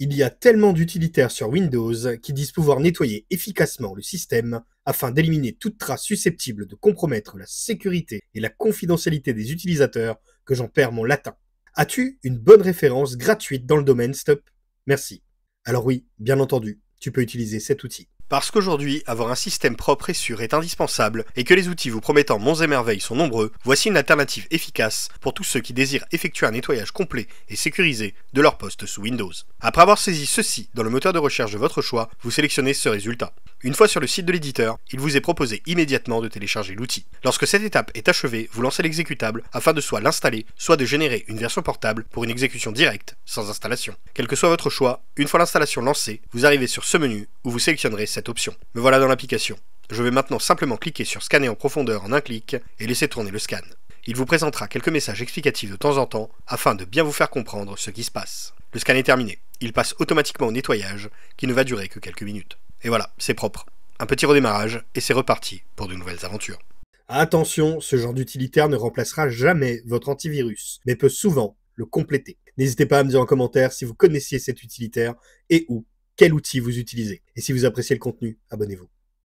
Il y a tellement d'utilitaires sur Windows qui disent pouvoir nettoyer efficacement le système afin d'éliminer toute trace susceptible de compromettre la sécurité et la confidentialité des utilisateurs que j'en perds mon latin. As-tu une bonne référence gratuite dans le domaine, Stop Merci. Alors oui, bien entendu, tu peux utiliser cet outil. Parce qu'aujourd'hui, avoir un système propre et sûr est indispensable, et que les outils vous promettant monts et merveilles sont nombreux, voici une alternative efficace pour tous ceux qui désirent effectuer un nettoyage complet et sécurisé de leur poste sous Windows. Après avoir saisi ceci dans le moteur de recherche de votre choix, vous sélectionnez ce résultat. Une fois sur le site de l'éditeur, il vous est proposé immédiatement de télécharger l'outil. Lorsque cette étape est achevée, vous lancez l'exécutable afin de soit l'installer, soit de générer une version portable pour une exécution directe, sans installation. Quel que soit votre choix, une fois l'installation lancée, vous arrivez sur ce menu où vous sélectionnerez cette option. Me voilà dans l'application. Je vais maintenant simplement cliquer sur Scanner en profondeur en un clic et laisser tourner le scan. Il vous présentera quelques messages explicatifs de temps en temps afin de bien vous faire comprendre ce qui se passe. Le scan est terminé. Il passe automatiquement au nettoyage qui ne va durer que quelques minutes. Et voilà, c'est propre. Un petit redémarrage, et c'est reparti pour de nouvelles aventures. Attention, ce genre d'utilitaire ne remplacera jamais votre antivirus, mais peut souvent le compléter. N'hésitez pas à me dire en commentaire si vous connaissiez cet utilitaire et où quel outil vous utilisez. Et si vous appréciez le contenu, abonnez-vous.